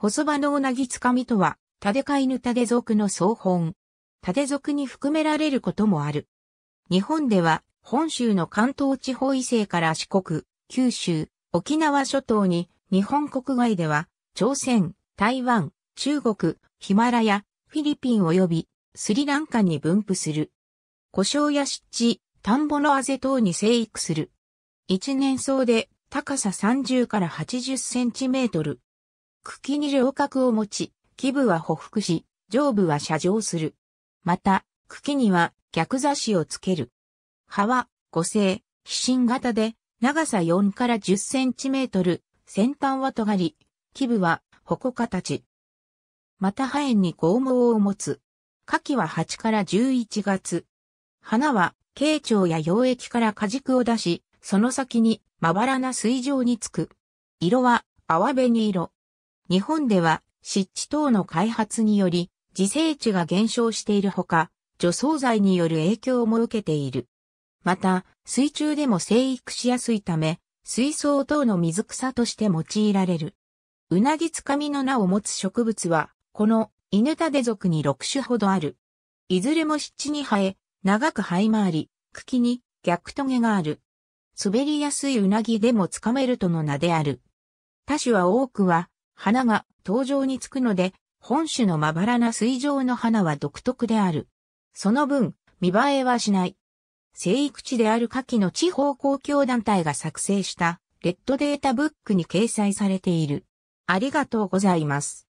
細葉のうなぎつかみとは、タデイ犬タデ属の総本。タデ属に含められることもある。日本では、本州の関東地方以西から四国、九州、沖縄諸島に、日本国外では、朝鮮、台湾、中国、ヒマラヤ、フィリピン及び、スリランカに分布する。故障や湿地、田んぼのあぜ等に生育する。一年草で高さ30から80センチメートル、茎に両角を持ち、基部は匍匐し、上部は斜上する。また、茎には逆差しをつける。葉は、五星、飛信型で、長さ4から10センチメートル、先端は尖り、基部は矛形。また葉炎に剛毛を持つ。夏季は8から11月。花は、慶長や溶液から果軸を出し、その先にまばらな水上につく。色は、泡紅色。日本では湿地等の開発により自生地が減少しているほか、除草剤による影響も受けている。また、水中でも生育しやすいため、水槽等の水草として用いられる。うなぎつかみの名を持つ植物は、この犬タデ属に6種ほどある。いずれも湿地に生え、長く生え回り、茎に逆トゲがある。滑りやすいうなぎでもつかめるとの名である。他種は多くは花が登場につくので、本種のまばらな水上の花は独特である。その分、見栄えはしない。生育地である下記の地方公共団体が作成したレッドデータブックに掲載されている。ありがとうございます。